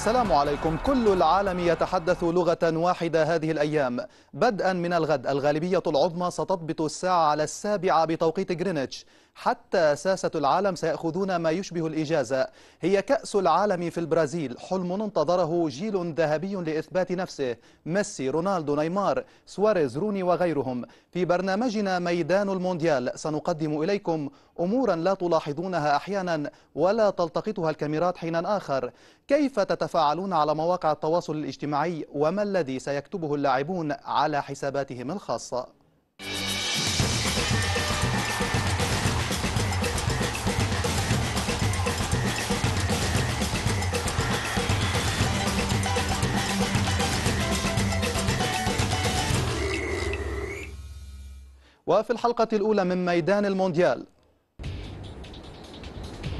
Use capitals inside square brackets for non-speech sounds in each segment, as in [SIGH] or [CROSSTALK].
السلام عليكم كل العالم يتحدث لغة واحدة هذه الأيام بدءا من الغد الغالبية العظمى ستضبط الساعة على السابعة بتوقيت غرينتش حتى ساسة العالم سيأخذون ما يشبه الإجازة هي كأس العالم في البرازيل حلم انتظره جيل ذهبي لإثبات نفسه ميسي رونالدو نيمار سواريز روني وغيرهم في برنامجنا ميدان المونديال سنقدم إليكم أمورا لا تلاحظونها أحيانا ولا تلتقطها الكاميرات حينا آخر كيف تتفاعلون على مواقع التواصل الاجتماعي وما الذي سيكتبه اللاعبون على حساباتهم الخاصة وفي الحلقة الأولى من ميدان المونديال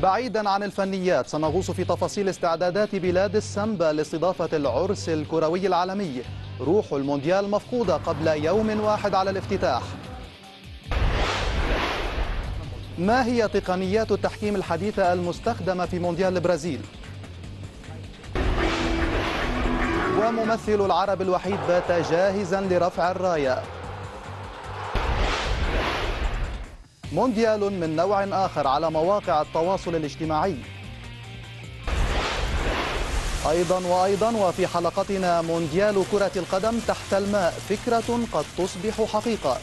بعيدا عن الفنيات سنغوص في تفاصيل استعدادات بلاد السمبا لاستضافة العرس الكروي العالمي روح المونديال مفقودة قبل يوم واحد على الافتتاح ما هي تقنيات التحكيم الحديثة المستخدمة في مونديال البرازيل؟ وممثل العرب الوحيد بات جاهزا لرفع الرايه مونديال من نوع آخر على مواقع التواصل الاجتماعي أيضا وأيضا وفي حلقتنا مونديال كرة القدم تحت الماء فكرة قد تصبح حقيقة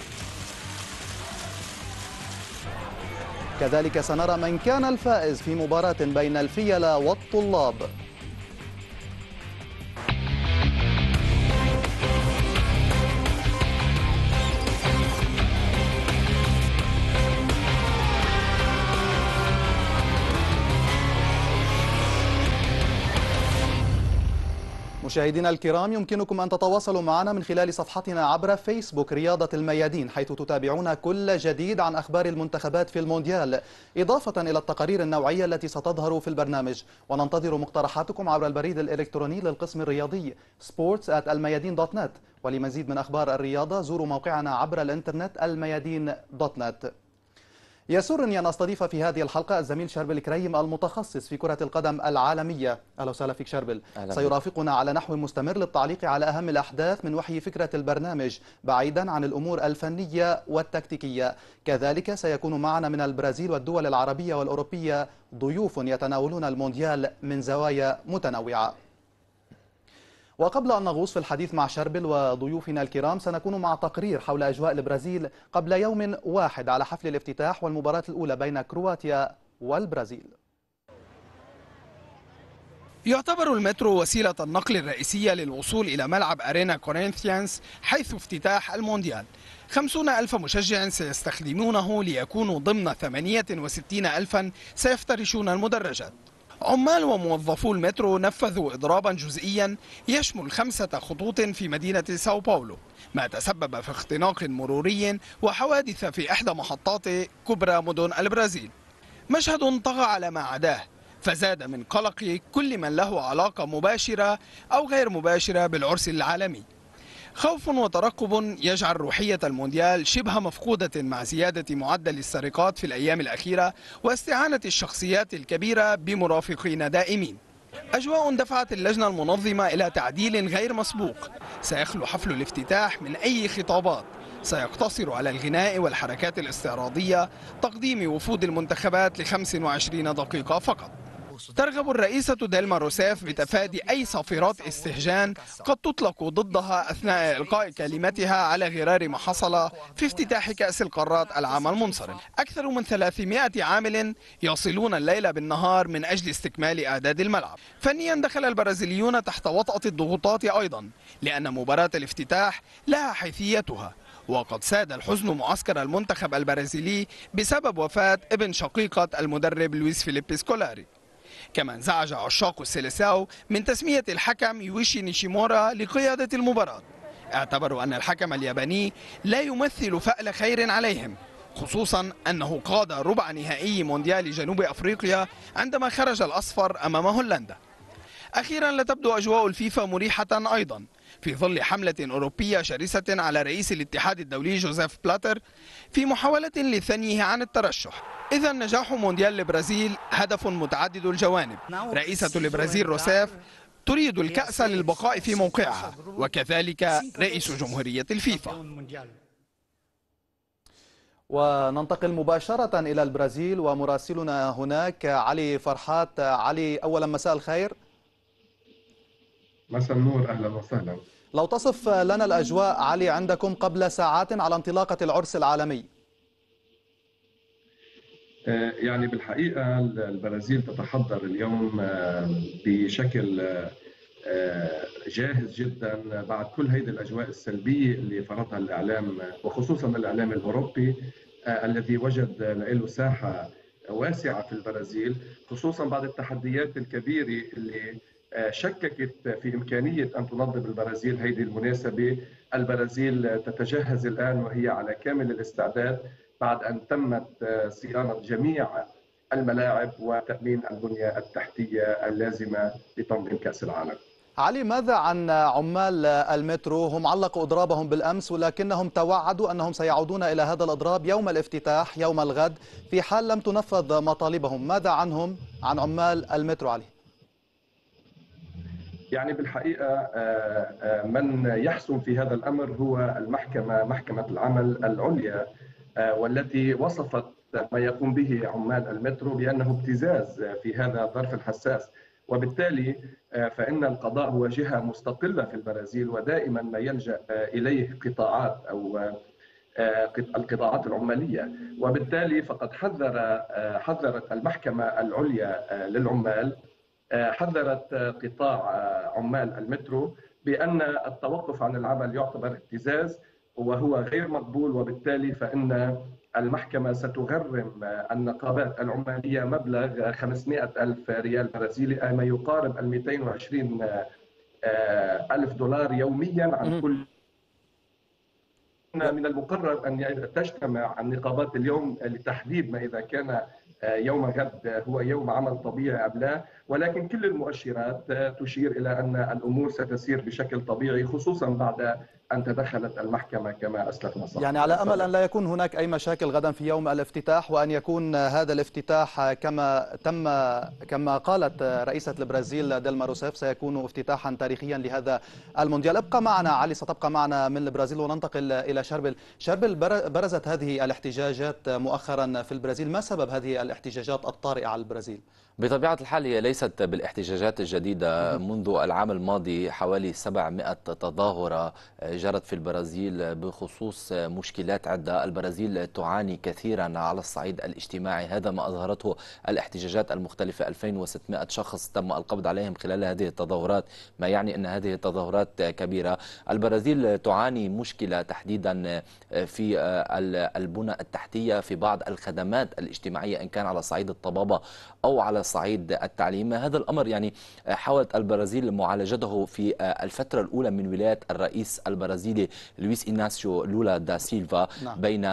كذلك سنرى من كان الفائز في مباراة بين الفيلة والطلاب مشاهدينا الكرام يمكنكم أن تتواصلوا معنا من خلال صفحتنا عبر فيسبوك رياضة الميادين حيث تتابعون كل جديد عن أخبار المنتخبات في المونديال إضافة إلى التقارير النوعية التي ستظهر في البرنامج وننتظر مقترحاتكم عبر البريد الإلكتروني للقسم الرياضي الميادين.net ولمزيد من أخبار الرياضة زوروا موقعنا عبر الإنترنت الميادين.net يسرني أن أستضيف في هذه الحلقة الزميل شربل كريم المتخصص في كرة القدم العالمية أهلا وسهلا فيك شربل أهلا سيرافقنا على نحو مستمر للتعليق على أهم الأحداث من وحي فكرة البرنامج بعيدا عن الأمور الفنية والتكتيكية كذلك سيكون معنا من البرازيل والدول العربية والأوروبية ضيوف يتناولون المونديال من زوايا متنوعة وقبل أن نغوص في الحديث مع شربل وضيوفنا الكرام سنكون مع تقرير حول أجواء البرازيل قبل يوم واحد على حفل الافتتاح والمباراة الأولى بين كرواتيا والبرازيل يعتبر المترو وسيلة النقل الرئيسية للوصول إلى ملعب أرينا كورينثيانس حيث افتتاح المونديال خمسون ألف مشجع سيستخدمونه ليكونوا ضمن وستين ألفا سيفترشون المدرجات عمال وموظفو المترو نفذوا إضرابا جزئيا يشمل خمسة خطوط في مدينة ساو باولو ما تسبب في اختناق مروري وحوادث في إحدى محطات كبرى مدن البرازيل مشهد طغى على ما عداه فزاد من قلق كل من له علاقة مباشرة أو غير مباشرة بالعرس العالمي خوف وترقب يجعل روحية المونديال شبه مفقودة مع زيادة معدل السرقات في الأيام الأخيرة واستعانة الشخصيات الكبيرة بمرافقين دائمين أجواء دفعت اللجنة المنظمة إلى تعديل غير مسبوق سيخلو حفل الافتتاح من أي خطابات سيقتصر على الغناء والحركات الاستعراضية تقديم وفود المنتخبات لخمس وعشرين دقيقة فقط ترغب الرئيسة ديلما روسيف بتفادي أي صافرات استهجان قد تطلق ضدها أثناء إلقاء كلمتها على غرار ما حصل في افتتاح كأس القارات العام المنصرم أكثر من 300 عامل يصلون الليل بالنهار من أجل استكمال أعداد الملعب فنيا دخل البرازيليون تحت وطأة الضغوطات أيضا لأن مباراة الافتتاح لها حيثيتها وقد ساد الحزن معسكر المنتخب البرازيلي بسبب وفاة ابن شقيقة المدرب لويس فيليب سكولاري كما انزعج عشاق السيليساو من تسمية الحكم يويشي نيشيمورا لقيادة المباراة اعتبروا أن الحكم الياباني لا يمثل فأل خير عليهم خصوصا أنه قاد ربع نهائي مونديال جنوب أفريقيا عندما خرج الأصفر أمام هولندا أخيرا لا تبدو أجواء الفيفا مريحة أيضا في ظل حملة أوروبية شرسة على رئيس الاتحاد الدولي جوزيف بلاتر في محاولة لثنيه عن الترشح إذا نجاح مونديال البرازيل هدف متعدد الجوانب رئيسة البرازيل روسيف تريد الكأس للبقاء في موقعها وكذلك رئيس جمهورية الفيفا وننتقل مباشرة إلى البرازيل ومراسلنا هناك علي فرحات علي أولا مساء الخير مساء النور اهلا وسهلا لو تصف لنا الاجواء علي عندكم قبل ساعات على انطلاقه العرس العالمي آه، يعني بالحقيقه البرازيل تتحضر اليوم آه، بشكل آه، جاهز جدا بعد كل هيدي الاجواء السلبيه اللي فرضها الاعلام وخصوصا الاعلام الاوروبي الذي وجد له ساحه واسعه في البرازيل خصوصا بعد التحديات الكبيره اللي شككت في إمكانية أن تنظم البرازيل هذه المناسبة البرازيل تتجهز الآن وهي على كامل الاستعداد بعد أن تمت صيانة جميع الملاعب وتأمين البنية التحتية اللازمة لتنظيم كأس العالم علي ماذا عن عمال المترو هم علقوا اضرابهم بالامس ولكنهم توعدوا انهم سيعودون الى هذا الاضراب يوم الافتتاح يوم الغد في حال لم تنفذ مطالبهم ماذا عنهم عن عمال المترو علي يعني بالحقيقه آه، آه، من يحسم في هذا الامر هو المحكمه محكمه العمل العليا آه، والتي وصفت ما يقوم به عمال المترو بانه ابتزاز في هذا الظرف الحساس وبالتالي فان القضاء هو جهه مستقله في البرازيل ودائما ما يلجا اليه قطاعات او القطاعات العماليه وبالتالي فقد حذر حذرت المحكمه العليا للعمال آه، حذرت آه، قطاع آه، عمال المترو بان التوقف عن العمل يعتبر ابتزاز وهو غير مقبول وبالتالي فان المحكمة ستغرم النقابات العمالية مبلغ 500 ألف ريال برازيلي اي ما يقارب ال 220 ألف دولار يوميا عن كل من المقرر أن تجتمع النقابات اليوم لتحديد ما إذا كان يوم غد هو يوم عمل طبيعي أم لا ولكن كل المؤشرات تشير إلى أن الأمور ستسير بشكل طبيعي خصوصا بعد أن تدخلت المحكمة كما أسلفنا صحيح. يعني على أمل أن لا يكون هناك أي مشاكل غدا في يوم الافتتاح وأن يكون هذا الافتتاح كما تم كما قالت رئيسة البرازيل ديلما روسيف سيكون افتتاحا تاريخيا لهذا المونديال ابقى معنا علي ستبقى معنا من البرازيل وننتقل إلى شربل شربل برزت هذه الاحتجاجات مؤخرا في البرازيل ما سبب هذه الاحتجاجات الطارئة على البرازيل؟ بطبيعة الحال هي ليست بالاحتجاجات الجديدة منذ العام الماضي حوالي 700 تظاهرة جرت في البرازيل بخصوص مشكلات عدة البرازيل تعاني كثيرا على الصعيد الاجتماعي هذا ما أظهرته الاحتجاجات المختلفة 2600 شخص تم القبض عليهم خلال هذه التظاهرات ما يعني أن هذه التظاهرات كبيرة البرازيل تعاني مشكلة تحديدا في البنى التحتية في بعض الخدمات الاجتماعية إن كان على صعيد الطبابة أو على الصعيد التعليم هذا الأمر يعني حاولت البرازيل معالجته في الفترة الأولى من ولاية الرئيس البرازيلي لويس إيناسيو لولا دا سيلفا نعم. بين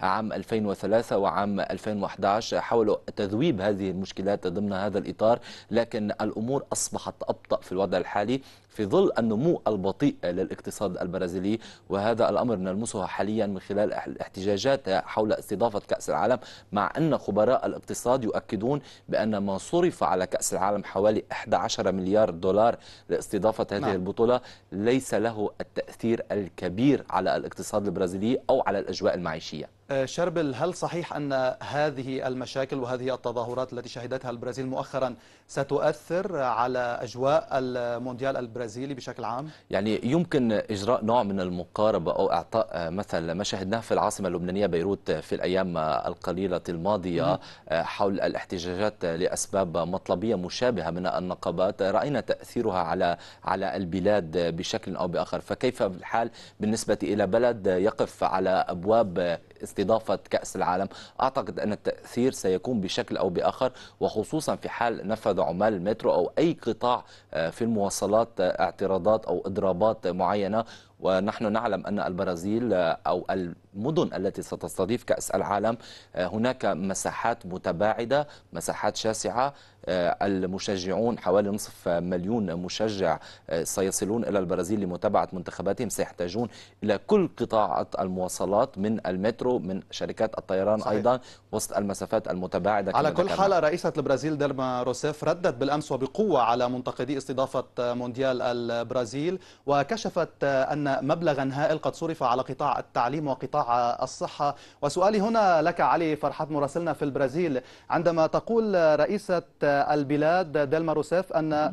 عام 2003 وعام 2011 حاولوا تذويب هذه المشكلات ضمن هذا الإطار لكن الأمور أصبحت أبطأ في الوضع الحالي في ظل النمو البطيء للاقتصاد البرازيلي وهذا الأمر نلمسه حاليا من خلال الاحتجاجات حول استضافة كأس العالم مع أن خبراء الاقتصاد يؤكدون بأن ما صرف على كأس العالم حوالي 11 مليار دولار لاستضافة هذه نعم. البطولة ليس له التأثير الكبير على الاقتصاد البرازيلي أو على الأجواء المعيشية آه، شربل هل صحيح أن هذه المشاكل وهذه التظاهرات التي شهدتها البرازيل مؤخرا ستؤثر على أجواء المونديال البرازيلي بشكل عام؟ يعني يمكن إجراء نوع من المقاربة أو إعطاء آه، مثل ما شهدناه في العاصمة اللبنانية بيروت آه، في الأيام القليلة الماضية حول الاحتجاجات لأسباب مطلبية مشابهة من النقابات رأينا تأثيرها على على البلاد بشكل أو بآخر فكيف الحال بالنسبة إلى بلد يقف على أبواب استضافة كأس العالم أعتقد أن التأثير سيكون بشكل أو بآخر وخصوصا في حال نفذ عمال المترو أو أي قطاع آه، في المواصلات آه، اعتراضات أو إضرابات معينة ونحن نعلم أن البرازيل آه، أو المدن التي ستستضيف كأس العالم هناك مساحات متباعدة مساحات شاسعة آه، المشجعون حوالي نصف مليون مشجع آه، سيصلون إلى البرازيل لمتابعة منتخباتهم سيحتاجون إلى كل قطاع المواصلات من المترو من شركات الطيران صحيح. أيضا وسط المسافات المتباعدة على كل حال رئيسة البرازيل ديلما روسيف ردت بالأمس وبقوة على منتقدي استضافة مونديال البرازيل وكشفت أن مبلغا هائل قد صرف على قطاع التعليم وقطاع الصحة وسؤالي هنا لك علي فرحات مراسلنا في البرازيل عندما تقول رئيسة البلاد دلما روسيف أن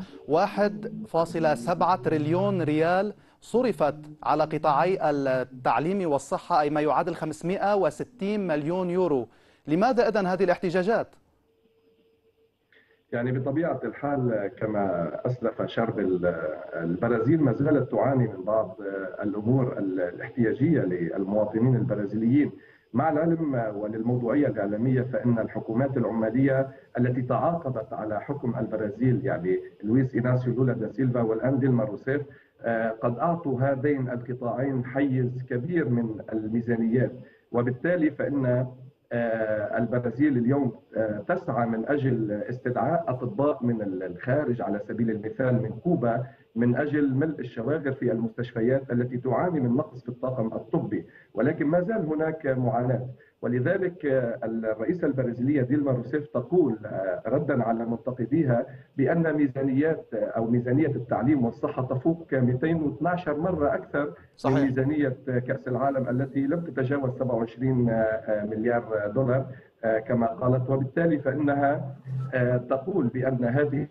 1.7 تريليون ريال صرفت على قطاعي التعليم والصحة أي ما يعادل 560 مليون يورو لماذا إذن هذه الاحتجاجات؟ يعني بطبيعة الحال كما أسلف شرب البرازيل ما زالت تعاني من بعض الأمور الاحتياجية للمواطنين البرازيليين مع العلم وللموضوعية الإعلامية فإن الحكومات العمالية التي تعاقبت على حكم البرازيل يعني لويس إيناسيو لولا دا سيلفا والآن ديلما روسيف آه، قد أعطوا هذين القطاعين حيز كبير من الميزانيات وبالتالي فإن آه، البرازيل اليوم آه، تسعى من أجل استدعاء أطباء من الخارج على سبيل المثال من كوبا من اجل ملء الشواغر في المستشفيات التي تعاني من نقص في الطاقم الطبي، ولكن ما زال هناك معاناه، ولذلك الرئيسه البرازيليه ديلما روسيف تقول آه، ردا على منتقديها بان ميزانيات آه، او ميزانيه التعليم والصحه تفوق 212 مره اكثر صحيح. من ميزانيه آه، كاس العالم التي لم تتجاوز 27 مليار دولار كما قالت وبالتالي فانها تقول بان هذه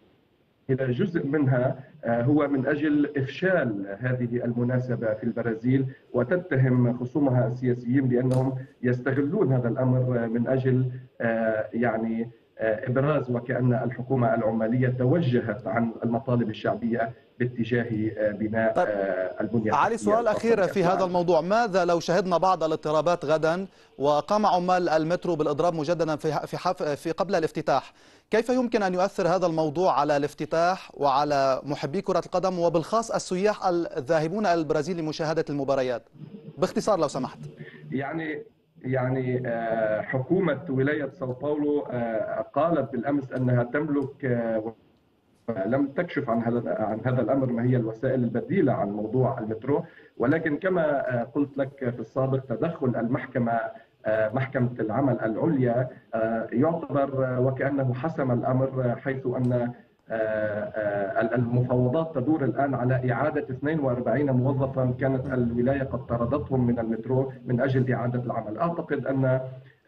إلى جزء منها آه، هو من أجل إفشال هذه المناسبة في البرازيل وتتهم خصومها السياسيين بأنهم يستغلون هذا الأمر آه، من أجل آه، يعني ابراز وكان الحكومه العماليه توجهت عن المطالب الشعبيه باتجاه آه، بناء طيب. آه، البنيه علي سؤال اخير في هذا نعم. الموضوع ماذا لو شهدنا بعض الاضطرابات غدا وقام عمال المترو بالاضراب مجددا في في, حف... في قبل الافتتاح كيف يمكن ان يؤثر هذا الموضوع على الافتتاح وعلى محبي كره القدم وبالخاص السياح الذاهبون الى البرازيل لمشاهده المباريات باختصار لو سمحت يعني يعني آه، حكومه ولايه ساو باولو قالت بالامس انها تملك لم تكشف عن هذا عن هذا الامر ما هي الوسائل البديله عن موضوع المترو ولكن كما آه، قلت لك في السابق تدخل المحكمه آه، محكمة العمل العليا آه، يعتبر وكأنه حسم الأمر حيث أن المفاوضات تدور الآن على إعادة 42 موظفا كانت الولاية قد طردتهم من المترو من أجل إعادة العمل أعتقد أن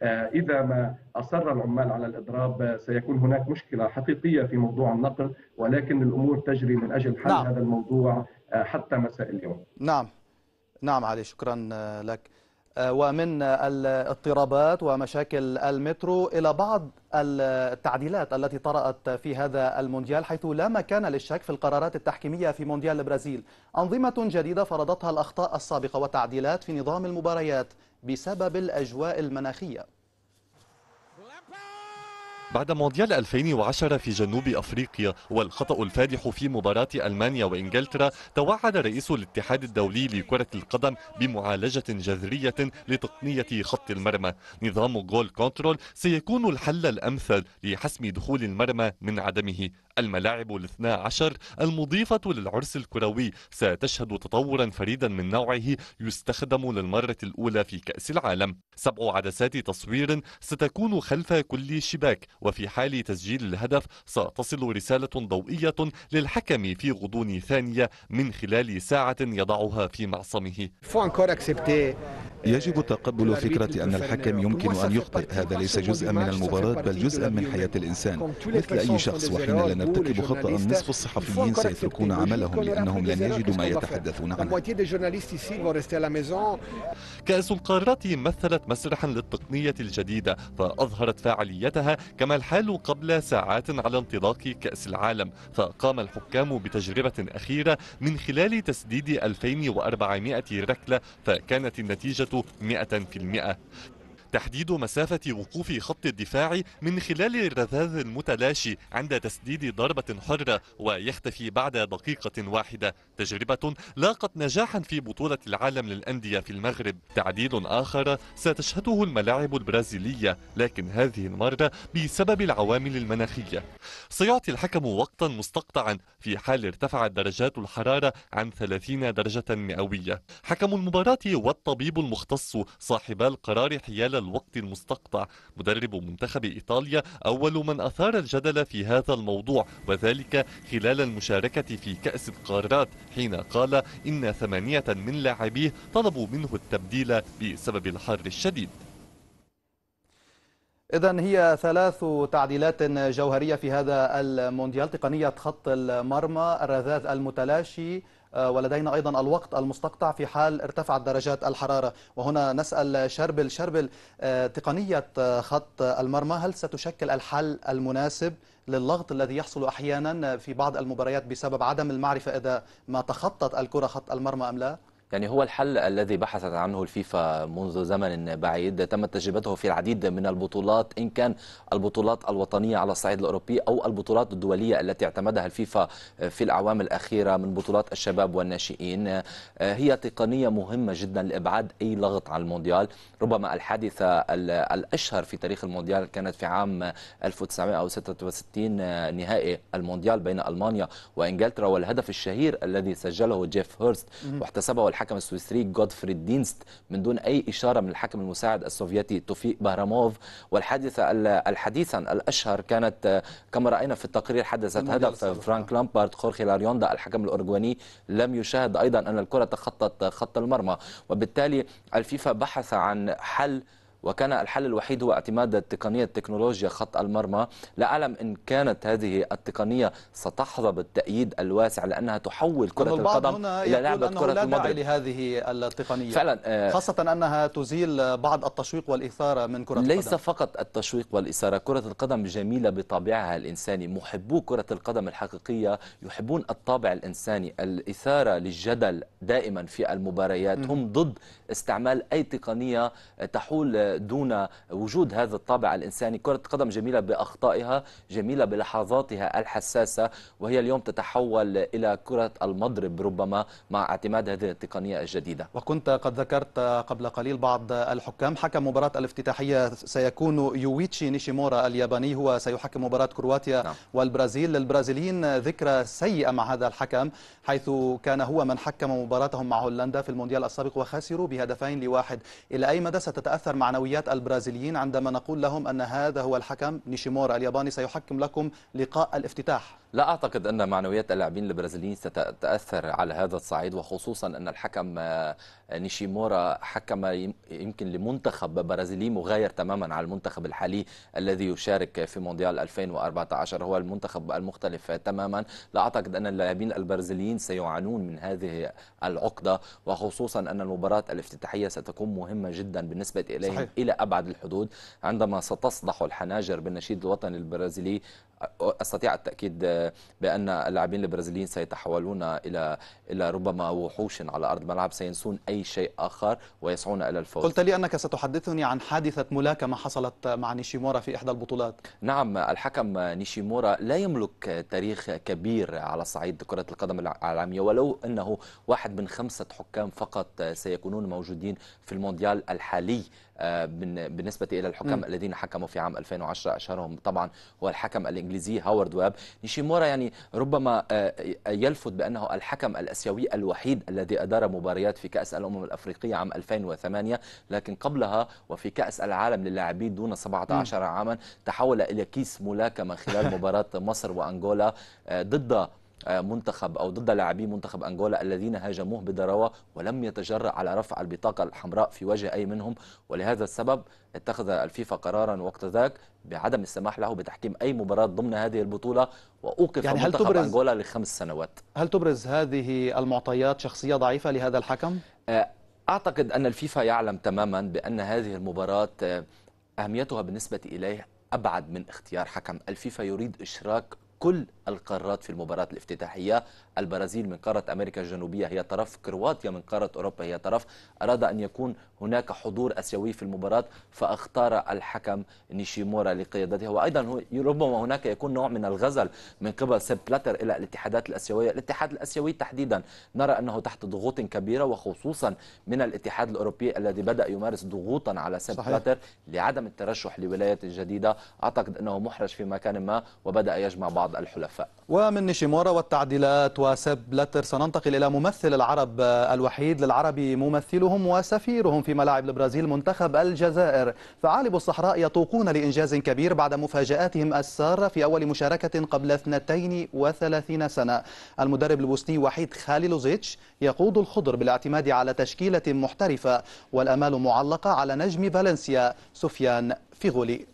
آه، إذا ما أصر العمال على الإضراب آه، سيكون هناك مشكلة حقيقية في موضوع النقل ولكن الأمور تجري من أجل حل نعم. هذا الموضوع آه، حتى مساء اليوم نعم نعم علي شكرا لك ومن الاضطرابات ومشاكل المترو إلى بعض التعديلات التي طرأت في هذا المونديال حيث لا مكان للشك في القرارات التحكيمية في مونديال البرازيل أنظمة جديدة فرضتها الأخطاء السابقة وتعديلات في نظام المباريات بسبب الأجواء المناخية بعد مونديال 2010 في جنوب أفريقيا والخطأ الفادح في مباراة ألمانيا وإنجلترا توعد رئيس الاتحاد الدولي لكرة القدم بمعالجة جذرية لتقنية خط المرمى نظام جول كنترول سيكون الحل الأمثل لحسم دخول المرمى من عدمه الملاعب الاثنا عشر المضيفة للعرس الكروي ستشهد تطورا فريدا من نوعه يستخدم للمرة الأولى في كأس العالم سبع عدسات تصوير ستكون خلف كل شباك وفي حال تسجيل الهدف ستصل رسالة ضوئية للحكم في غضون ثانية من خلال ساعة يضعها في معصمه يجب تقبل فكرة أن الحكم يمكن أن يخطئ هذا ليس جزءا من المباراة بل جزءا من حياة الإنسان مثل أي شخص وحين لا نرتكب خطأ نصف الصحفيين سيتركون عملهم لأنهم لن يجدوا ما يتحدثون عنه كأس القارات مثلت مسرحا للتقنية الجديدة فأظهرت فاعليتها كما كما الحال قبل ساعات على انطلاق كأس العالم فقام الحكام بتجربة أخيرة من خلال تسديد 2400 ركلة فكانت النتيجة 100% تحديد مسافة وقوف خط الدفاع من خلال الرذاذ المتلاشي عند تسديد ضربة حرة ويختفي بعد دقيقة واحدة تجربة لاقت نجاحا في بطولة العالم للأندية في المغرب تعديل آخر ستشهده الملاعب البرازيلية لكن هذه المرة بسبب العوامل المناخية سيعطي الحكم وقتا مستقطعا في حال ارتفعت درجات الحرارة عن 30 درجة مئوية حكم المباراة والطبيب المختص صاحبا القرار حيال الوقت المستقطع مدرب منتخب إيطاليا أول من أثار الجدل في هذا الموضوع وذلك خلال المشاركة في كأس القارات حين قال إن ثمانية من لاعبيه طلبوا منه التبديل بسبب الحر الشديد إذا هي ثلاث تعديلات جوهرية في هذا المونديال تقنية خط المرمى الرذاذ المتلاشي آه، ولدينا أيضا الوقت المستقطع في حال ارتفعت درجات الحرارة وهنا نسأل شربل شربل آه، تقنية آه، خط المرمى هل ستشكل الحل المناسب للضغط الذي يحصل أحيانا في بعض المباريات بسبب عدم المعرفة إذا ما تخطت الكرة خط المرمى أم لا؟ يعني هو الحل الذي بحثت عنه الفيفا منذ زمن بعيد تم تجربته في العديد من البطولات إن كان البطولات الوطنية على الصعيد الأوروبي أو البطولات الدولية التي اعتمدها الفيفا في الأعوام الأخيرة من بطولات الشباب والناشئين هي تقنية مهمة جدا لإبعاد أي لغط عن المونديال ربما الحادثة الأشهر في تاريخ المونديال كانت في عام 1966 نهائي المونديال بين ألمانيا وإنجلترا والهدف الشهير الذي سجله جيف هيرست واحتسبه الحكم السويسري جودفريد دينست من دون أي إشارة من الحكم المساعد السوفيتي توفيق بهراموف والحادثة الحديثا الأشهر كانت آه، كما رأينا في التقرير حدثت هدف فرانك لامبارد خورخي لاريوندا الحكم الأورجواني لم يشاهد أيضا أن الكرة تخطت خط المرمى وبالتالي الفيفا بحث عن حل وكان الحل الوحيد هو اعتماد تقنية تكنولوجيا خط المرمى لا أعلم إن كانت هذه التقنية ستحظى بالتأييد الواسع لأنها تحول كرة القدم إلى لعبة كرة لا المضرب لهذه التقنية فعلا آه، خاصة أنها تزيل بعض التشويق والإثارة من كرة ليس القدم ليس فقط التشويق والإثارة كرة القدم جميلة بطابعها الإنساني محبو كرة القدم الحقيقية يحبون الطابع الإنساني الإثارة للجدل دائما في المباريات هم ضد استعمال أي تقنية تحول دون وجود هذا الطابع الإنساني كرة قدم جميلة بأخطائها جميلة بلحظاتها الحساسة وهي اليوم تتحول إلى كرة المضرب ربما مع اعتماد هذه التقنية الجديدة وكنت قد ذكرت قبل قليل بعض الحكام حكم مباراة الافتتاحية سيكون يويتشي نيشيمورا الياباني هو سيحكم مباراة كرواتيا نعم. والبرازيل للبرازيليين ذكرى سيئة مع هذا الحكم حيث كان هو من حكم مباراتهم مع هولندا في المونديال السابق وخسروا بهدفين لواحد إلى أي مدى ستتأثر معنا معنويات البرازيليين عندما نقول لهم أن هذا هو الحكم نيشيمورا الياباني سيحكم لكم لقاء الافتتاح لا أعتقد أن معنويات اللاعبين البرازيليين ستتأثر على هذا الصعيد وخصوصا أن الحكم آه، نيشيمورا حكم يمكن لمنتخب برازيلي مغاير تماما على المنتخب الحالي الذي يشارك في مونديال 2014 هو المنتخب المختلف تماما لا أعتقد أن اللاعبين البرازيليين سيعانون من هذه العقدة وخصوصا أن المباراة الافتتاحية ستكون مهمة جدا بالنسبة إليهم صحيح. إلى أبعد الحدود عندما ستصدح الحناجر بالنشيد الوطني البرازيلي استطيع التاكيد بان اللاعبين البرازيليين سيتحولون الى الى ربما وحوش على ارض الملعب سينسون اي شيء اخر ويسعون الى الفوز قلت لي انك ستحدثني عن حادثه ملاكمه حصلت مع نيشيمورا في احدى البطولات نعم الحكم نيشيمورا لا يملك تاريخ كبير على صعيد كره القدم العالميه ولو انه واحد من خمسه حكام فقط سيكونون موجودين في المونديال الحالي آه، بالنسبة إلى الحكم م. الذين حكموا في عام 2010 أشهرهم طبعا هو الحكم الإنجليزي هاورد ويب نيشيمورا يعني ربما آه، يلفت بأنه الحكم الأسيوي الوحيد الذي أدار مباريات في كأس الأمم الأفريقية عام 2008 لكن قبلها وفي كأس العالم للاعبين دون 17 عاما تحول إلى كيس ملاكمة خلال [LAUGHS] مباراة مصر وأنغولا آه، ضد آه، منتخب أو ضد لاعبي منتخب أنجولا الذين هاجموه بضراوة ولم يتجرأ على رفع البطاقة الحمراء في وجه أي منهم ولهذا السبب اتخذ الفيفا قرارا وقت ذاك بعدم السماح له بتحكيم أي مباراة ضمن هذه البطولة وأوقف يعني هل منتخب تبرز أنجولا لخمس سنوات هل تبرز هذه المعطيات شخصية ضعيفة لهذا الحكم؟ آه، أعتقد أن الفيفا يعلم تماما بأن هذه المباراة آه، أهميتها بالنسبة إليه أبعد من اختيار حكم الفيفا يريد إشراك كل القارات في المباراة الافتتاحية البرازيل من قارة أمريكا الجنوبية هي طرف كرواتيا من قارة أوروبا هي طرف أراد أن يكون هناك حضور أسيوي في المباراة فاختار الحكم نيشيمورا لقيادتها وأيضا ربما هناك يكون نوع من الغزل من قبل سيب بلاتر إلى الاتحادات الأسيوية الاتحاد الأسيوي تحديدا نرى أنه تحت ضغوط كبيرة وخصوصا من الاتحاد الأوروبي الذي بدأ يمارس ضغوطا على سيب بلاتر لعدم الترشح لولاية جديدة أعتقد أنه محرج في مكان ما وبدأ يجمع بعض الحلفاء ومن نيشيمورا والتعديلات وسب لتر سننتقل إلى ممثل العرب الوحيد للعربي ممثلهم وسفيرهم في ملاعب البرازيل منتخب الجزائر فعالب الصحراء يتوقون لإنجاز كبير بعد مفاجآتهم السارة في أول مشاركة قبل 32 سنة المدرب البوسني وحيد خاليلوزيتش يقود الخضر بالاعتماد على تشكيلة محترفة والأمال معلقة على نجم فالنسيا سفيان فيغولي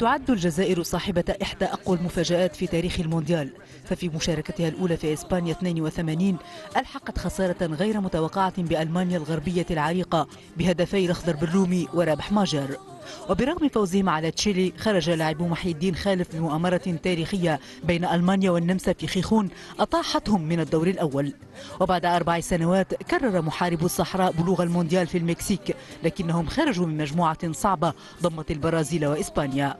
تعد الجزائر صاحبة إحدى أقوى المفاجآت في تاريخ المونديال ففي مشاركتها الأولى في إسبانيا 82 ألحقت خسارة غير متوقعة بألمانيا الغربية العريقة بهدفي الأخضر بالرومي ورابح ماجر وبرغم فوزهم على تشيلي خرج لاعب محي الدين خالف بمؤامرة تاريخية بين ألمانيا والنمسا في خيخون أطاحتهم من الدور الأول وبعد أربع سنوات كرر محارب الصحراء بلوغ المونديال في المكسيك لكنهم خرجوا من مجموعة صعبة ضمت البرازيل وإسبانيا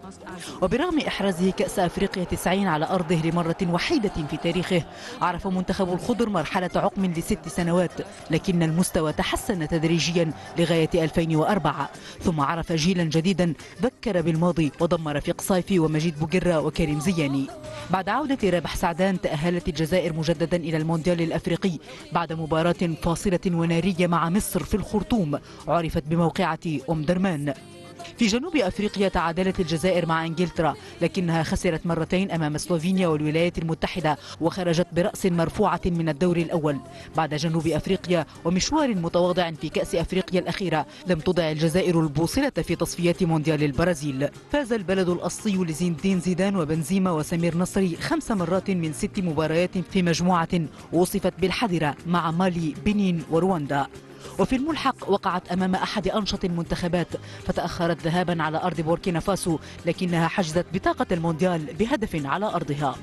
وبرغم إحرازه كأس أفريقيا 90 على أرضه لمرة وحيدة في تاريخه عرف منتخب الخضر مرحلة عقم لست سنوات لكن المستوى تحسن تدريجيا لغاية 2004 ثم عرف جيلا جديدا جديدا ذكر بالماضي ودمر رفيق صيفي ومجيد بوجرة وكريم زياني بعد عودة رابح سعدان تأهلت الجزائر مجددا إلى المونديال الأفريقي بعد مباراة فاصلة ونارية مع مصر في الخرطوم عرفت بموقعة أم درمان في جنوب أفريقيا تعادلت الجزائر مع إنجلترا لكنها خسرت مرتين أمام سلوفينيا والولايات المتحدة وخرجت برأس مرفوعة من الدور الأول بعد جنوب أفريقيا ومشوار متواضع في كأس أفريقيا الأخيرة لم تضع الجزائر البوصلة في تصفيات مونديال البرازيل فاز البلد الأصلي لزين الدين زيدان وبنزيما وسمير نصري خمس مرات من ست مباريات في مجموعة وصفت بالحذرة مع مالي بنين ورواندا وفي الملحق وقعت أمام أحد أنشط المنتخبات فتأخرت ذهابا على أرض بوركينا فاسو لكنها حجزت بطاقة المونديال بهدف على أرضها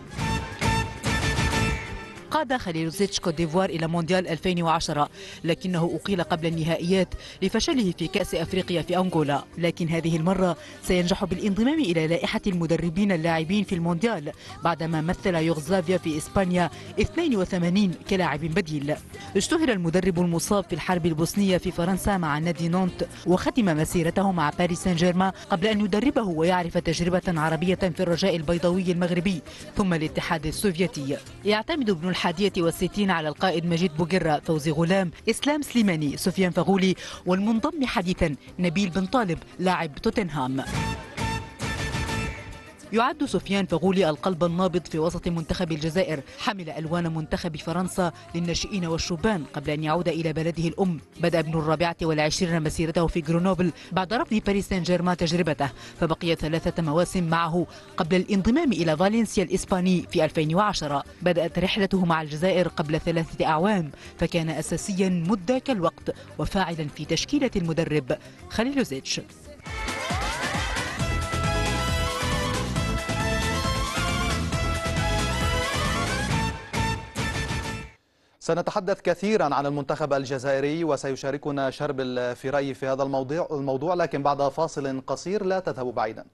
قاد خليل زيتش كوت ديفوار إلى مونديال 2010 لكنه أقيل قبل النهائيات لفشله في كأس أفريقيا في أنغولا لكن هذه المرة سينجح بالانضمام إلى لائحة المدربين اللاعبين في المونديال بعدما مثل يوغوسلافيا في إسبانيا 82 كلاعب بديل اشتهر المدرب المصاب في الحرب البوسنية في فرنسا مع نادي نونت وختم مسيرته مع باريس سان جيرمان قبل أن يدربه ويعرف تجربة عربية في الرجاء البيضاوي المغربي ثم الاتحاد السوفيتي يعتمد ابن الحاج الحادية والستين على القائد مجيد بوجرة فوزي غلام إسلام سليماني سفيان فغولي والمنضم حديثا نبيل بن طالب لاعب توتنهام يعد سفيان فغولي القلب النابض في وسط منتخب الجزائر حمل ألوان منتخب فرنسا للناشئين والشبان قبل أن يعود إلى بلده الأم بدأ ابن الرابعة والعشرين مسيرته في جرونوبل بعد رفض باريس سان جيرمان تجربته فبقي ثلاثة مواسم معه قبل الانضمام إلى فالنسيا الإسباني في 2010 بدأت رحلته مع الجزائر قبل ثلاثة أعوام فكان أساسيا مدة كالوقت وفاعلا في تشكيلة المدرب خليل زيتش سنتحدث كثيرا عن المنتخب الجزائري وسيشاركنا شرب الفرأي في هذا الموضوع لكن بعد فاصل قصير لا تذهبوا بعيدا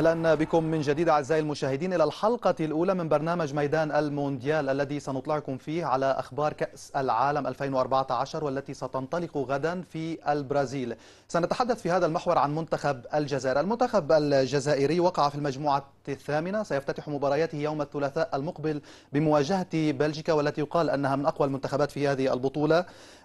أهلا بكم من جديد أعزائي المشاهدين إلى الحلقة الأولى من برنامج ميدان المونديال الذي سنطلعكم فيه على أخبار كأس العالم 2014 والتي ستنطلق غدا في البرازيل سنتحدث في هذا المحور عن منتخب الجزائر المنتخب الجزائري وقع في المجموعة الثامنة سيفتتح مبارياته يوم الثلاثاء المقبل بمواجهة بلجيكا والتي يقال أنها من أقوى المنتخبات في هذه البطولة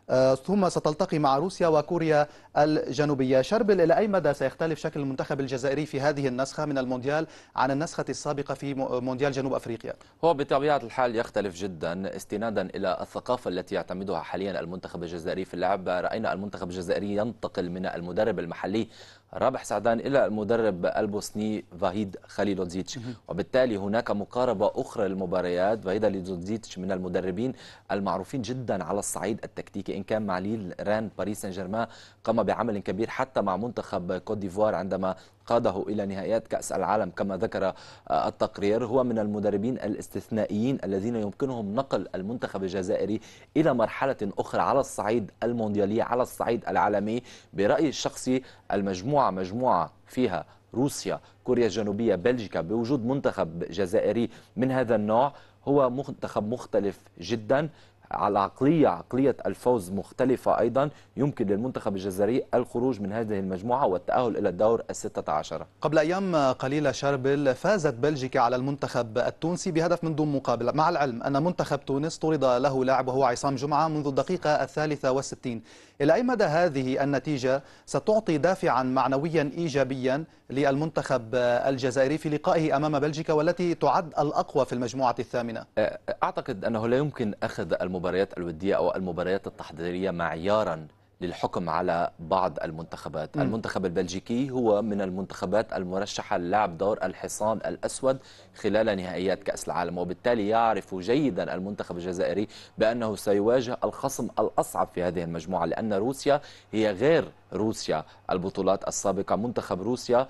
آه، ثم ستلتقي مع روسيا وكوريا الجنوبية شربل إلى أي مدى سيختلف شكل المنتخب الجزائري في هذه النسخة من المونديال عن النسخة السابقة في مونديال جنوب أفريقيا هو بطبيعة الحال يختلف جدا استنادا إلى الثقافة التي يعتمدها حاليا المنتخب الجزائري في اللعب رأينا المنتخب الجزائري ينتقل من المدرب المحلي رابح سعدان إلى المدرب البوسني فاهيد خليلودزيتش وبالتالي هناك مقاربة أخرى للمباريات فاهيد خليلوزيتش من المدربين المعروفين جدا على الصعيد التكتيكي إن كان مع ليل ران باريس سان جيرمان قام بعمل كبير حتى مع منتخب كوت ديفوار عندما قاده إلى نهائيات كأس العالم كما ذكر آه، التقرير هو من المدربين الاستثنائيين الذين يمكنهم نقل المنتخب الجزائري إلى مرحلة أخرى على الصعيد المونديالي على الصعيد العالمي برأيي الشخصي المجموعة مجموعة فيها روسيا كوريا الجنوبية بلجيكا بوجود منتخب جزائري من هذا النوع هو منتخب مختلف جدا على عقلية عقلية الفوز مختلفة أيضا يمكن للمنتخب الجزائري الخروج من هذه المجموعة والتأهل إلى الدور الستة عشر قبل أيام قليلة شربل فازت بلجيكا على المنتخب التونسي بهدف من دون مقابلة مع العلم أن منتخب تونس طرد له لاعب وهو عصام جمعة منذ الدقيقة الثالثة والستين إلى أي مدى هذه النتيجة ستعطي دافعا معنويا إيجابيا للمنتخب الجزائري في لقائه أمام بلجيكا والتي تعد الأقوى في المجموعة الثامنة أه، أعتقد أنه لا يمكن أخذ المباريات الودية أو المباريات التحضيرية معيارا للحكم على بعض المنتخبات م. المنتخب البلجيكي هو من المنتخبات المرشحة للعب دور الحصان الأسود خلال نهائيات كأس العالم وبالتالي يعرف جيدا المنتخب الجزائري بأنه سيواجه الخصم الأصعب في هذه المجموعة لأن روسيا هي غير روسيا البطولات السابقة منتخب روسيا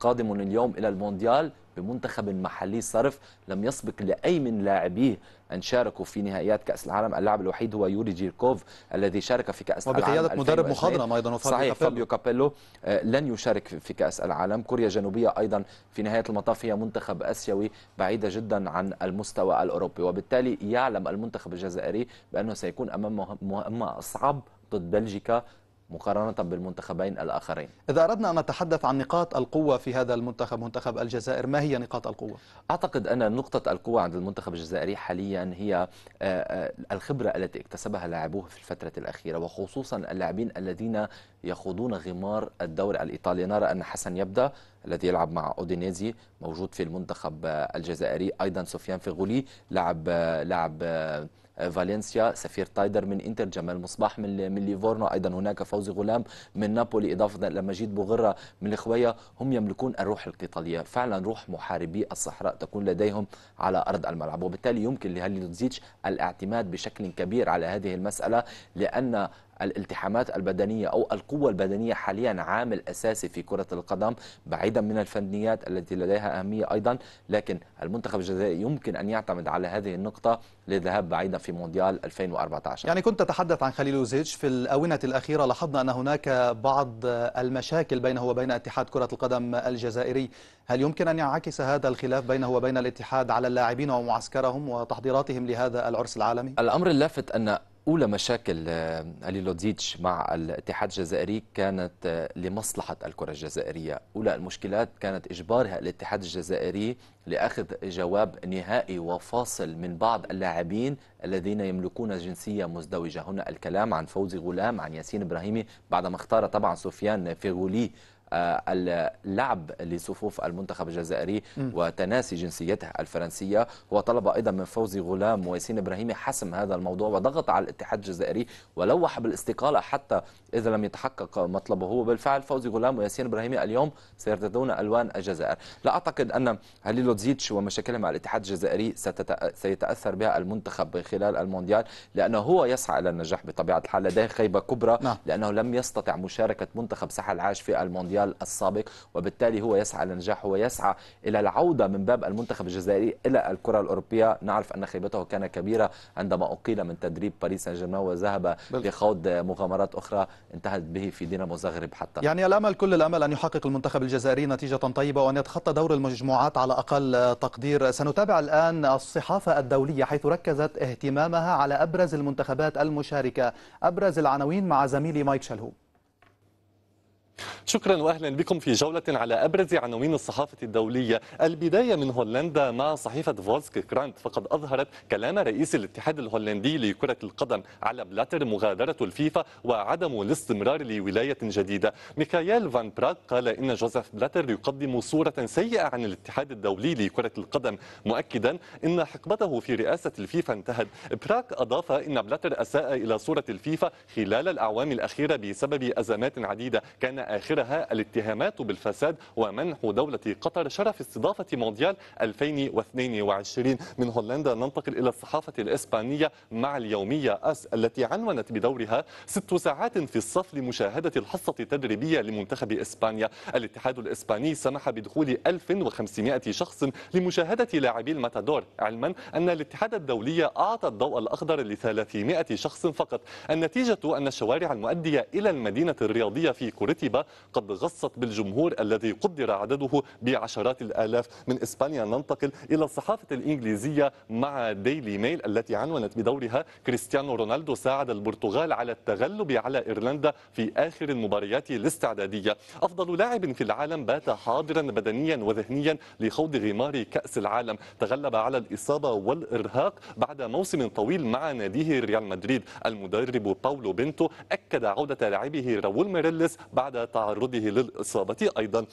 قادم اليوم إلى المونديال بمنتخب محلي صرف لم يسبق لأي من لاعبيه أن شاركوا في نهائيات كأس العالم اللاعب الوحيد هو يوري جيركوف الذي شارك في كأس العالم وبقيادة مدرب مخضرم أيضا صحيح فابيو كابيلو آه، لن يشارك في كأس العالم كوريا الجنوبية أيضا في نهاية المطاف هي منتخب أسيوي بعيدة جدا عن المستوى الأوروبي وبالتالي يعلم المنتخب الجزائري بأنه سيكون أمام مهمة أصعب ضد بلجيكا مقارنة بالمنتخبين الآخرين إذا أردنا أن نتحدث عن نقاط القوة في هذا المنتخب منتخب الجزائر ما هي نقاط القوة؟ أعتقد أن نقطة القوة عند المنتخب الجزائري حاليا هي آه، آه، الخبرة التي اكتسبها لاعبوه في الفترة الأخيرة وخصوصا اللاعبين الذين يخوضون غمار الدوري الإيطالي نرى أن حسن يبدأ الذي يلعب مع اودينيزي موجود في المنتخب آه، الجزائري ايضا سفيان فيغولي لعب لعب فالنسيا سفير تايدر من انتر جمال مصباح من من ليفورنو ايضا هناك فوزي غلام من نابولي اضافه لمجيد بوغره من الخويه هم يملكون الروح القتاليه فعلا روح محاربي الصحراء تكون لديهم على ارض الملعب وبالتالي يمكن لهالي الاعتماد بشكل كبير على هذه المساله لان الالتحامات البدنية أو القوة البدنية حاليا عامل أساسي في كرة القدم بعيدا من الفنيات التي لديها أهمية أيضا لكن المنتخب الجزائري يمكن أن يعتمد على هذه النقطة للذهاب بعيدا في مونديال 2014 يعني كنت تتحدث عن خليلوزيتش في الآونة الأخيرة لاحظنا أن هناك بعض المشاكل بينه وبين اتحاد كرة القدم الجزائري هل يمكن أن ينعكس هذا الخلاف بينه وبين الاتحاد على اللاعبين ومعسكرهم وتحضيراتهم لهذا العرس العالمي؟ الأمر اللافت أن أولى مشاكل آه، لودزيتش مع الاتحاد الجزائري كانت آه، لمصلحة الكرة الجزائرية أولى المشكلات كانت إجبارها الاتحاد الجزائري لأخذ جواب نهائي وفاصل من بعض اللاعبين الذين يملكون جنسية مزدوجة هنا الكلام عن فوزي غلام عن ياسين إبراهيمي بعدما اختار طبعا سفيان فيغولي آه، اللعب لصفوف المنتخب الجزائري وتناسي جنسيته الفرنسية وطلب أيضا من فوزي غلام وياسين إبراهيمي حسم هذا الموضوع وضغط على الاتحاد الجزائري ولوح بالاستقالة حتى إذا لم يتحقق مطلبه وبالفعل فوزي غلام وياسين إبراهيمي اليوم سيرتدون ألوان الجزائر لا أعتقد أن هليلودزيتش ومشاكله مع الاتحاد الجزائري سيتأثر بها المنتخب خلال المونديال لأنه هو يسعى إلى النجاح بطبيعة الحال لديه خيبة كبرى نعم. لأنه لم يستطع مشاركة منتخب ساحل العاج في المونديال المونديال السابق وبالتالي هو يسعى لنجاحه ويسعى إلى العودة من باب المنتخب الجزائري إلى الكرة الأوروبية نعرف أن خيبته كان كبيرة عندما أقيل من تدريب باريس سان جيرمان وذهب لخوض مغامرات أخرى انتهت به في دينامو زغرب حتى يعني الأمل كل الأمل أن يحقق المنتخب الجزائري نتيجة طيبة وأن يتخطى دور المجموعات على أقل تقدير سنتابع الآن الصحافة الدولية حيث ركزت اهتمامها على أبرز المنتخبات المشاركة أبرز العناوين مع زميلي مايك شلهوب شكرا واهلا بكم في جوله على ابرز عناوين الصحافه الدوليه، البدايه من هولندا مع صحيفه فولسك كرانت فقد اظهرت كلام رئيس الاتحاد الهولندي لكره القدم على بلاتر مغادره الفيفا وعدم الاستمرار لولايه جديده، ميكاييل فان براك قال ان جوزيف بلاتر يقدم صوره سيئه عن الاتحاد الدولي لكره القدم، مؤكدا ان حقبته في رئاسه الفيفا انتهت، براك اضاف ان بلاتر اساء الى صوره الفيفا خلال الاعوام الاخيره بسبب ازمات عديده، كان آخرها الاتهامات بالفساد ومنح دولة قطر شرف استضافة مونديال 2022 من هولندا ننتقل إلى الصحافة الإسبانية مع اليومية أس التي عنونت بدورها ست ساعات في الصف لمشاهدة الحصة التدريبية لمنتخب إسبانيا الاتحاد الإسباني سمح بدخول 1500 شخص لمشاهدة لاعبي الماتادور علما أن الاتحاد الدولي أعطى الضوء الأخضر ل 300 شخص فقط النتيجة أن الشوارع المؤدية إلى المدينة الرياضية في كوريتيبا قد غصت بالجمهور الذي قدر عدده بعشرات الآلاف من إسبانيا ننتقل إلى الصحافة الإنجليزية مع ديلي ميل التي عنونت بدورها كريستيانو رونالدو ساعد البرتغال على التغلب على إيرلندا في آخر المباريات الاستعدادية أفضل لاعب في العالم بات حاضرا بدنيا وذهنيا لخوض غمار كأس العالم تغلب على الإصابة والإرهاق بعد موسم طويل مع ناديه ريال مدريد المدرب باولو بنتو أكد عودة لاعبه راول ميريلس بعد تعرضه للإصابة أيضا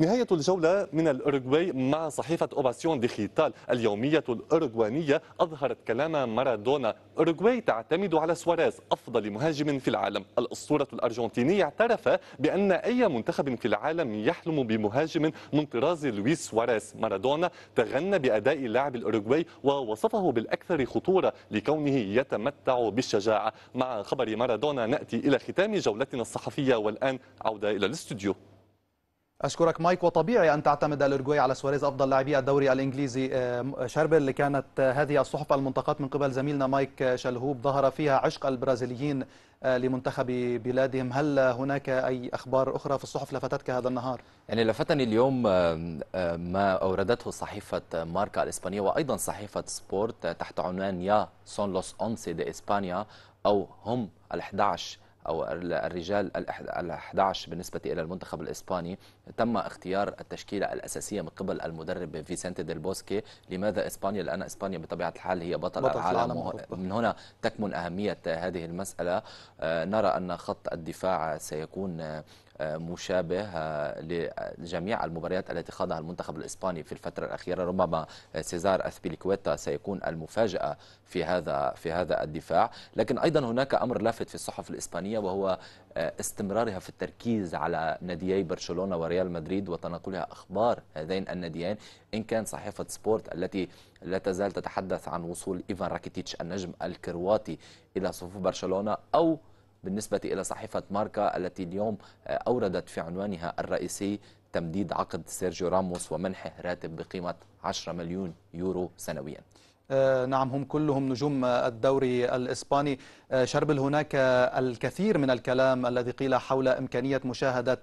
نهاية الجولة من الأوروغواي مع صحيفة أوباسيون ديجيتال اليومية الأوروغوانية أظهرت كلام مارادونا أوروغواي تعتمد على سواريز أفضل مهاجم في العالم الأسطورة الأرجنتيني اعترف بأن أي منتخب في العالم يحلم بمهاجم من طراز لويس سواريز مارادونا تغنى بأداء لاعب الأوروغواي ووصفه بالأكثر خطورة لكونه يتمتع بالشجاعة مع خبر مارادونا نأتي إلى ختام جولتنا الصحفية والآن عودة إلى الاستوديو اشكرك مايك وطبيعي ان تعتمد الاورجواي على سواريز افضل لاعبي الدوري الانجليزي آه، شربل اللي كانت آه، هذه الصحف المنتقاه من قبل زميلنا مايك آه، شلهوب ظهر فيها عشق البرازيليين لمنتخب بلادهم هل هناك اي اخبار اخرى في الصحف لفتتك هذا النهار يعني لفتني اليوم ما اوردته صحيفه ماركا الاسبانيه وايضا صحيفه سبورت تحت عنوان يا سون لوس اونسي دي اسبانيا او هم ال11 أو الرجال ال 11 بالنسبة إلى المنتخب الإسباني تم اختيار التشكيلة الأساسية من قبل المدرب فيسنتي ديل بوسكي لماذا إسبانيا؟ لأن إسبانيا بطبيعة الحال هي بطل, بطل العالم من هنا تكمن أهمية هذه المسألة آه، نرى أن خط الدفاع سيكون آه، مشابه آه، لجميع المباريات التي خاضها المنتخب الإسباني في الفترة الأخيرة ربما سيزار اثبيليكويتا سيكون المفاجأة في هذا في هذا الدفاع لكن أيضا هناك أمر لافت في الصحف الإسبانية وهو آه، استمرارها في التركيز على ناديي برشلونة وريال مدريد وتناقلها أخبار هذين الناديين إن كان صحيفة سبورت التي لا تزال تتحدث عن وصول إيفان راكيتيتش النجم الكرواتي إلى صفوف برشلونة أو بالنسبة إلى صحيفة ماركا التي اليوم آه، أوردت في عنوانها الرئيسي تمديد عقد سيرجيو راموس ومنحه راتب بقيمة 10 مليون يورو سنويا آه، نعم هم كلهم نجوم آه، الدوري الإسباني شربل هناك الكثير من الكلام الذي قيل حول إمكانية مشاهدة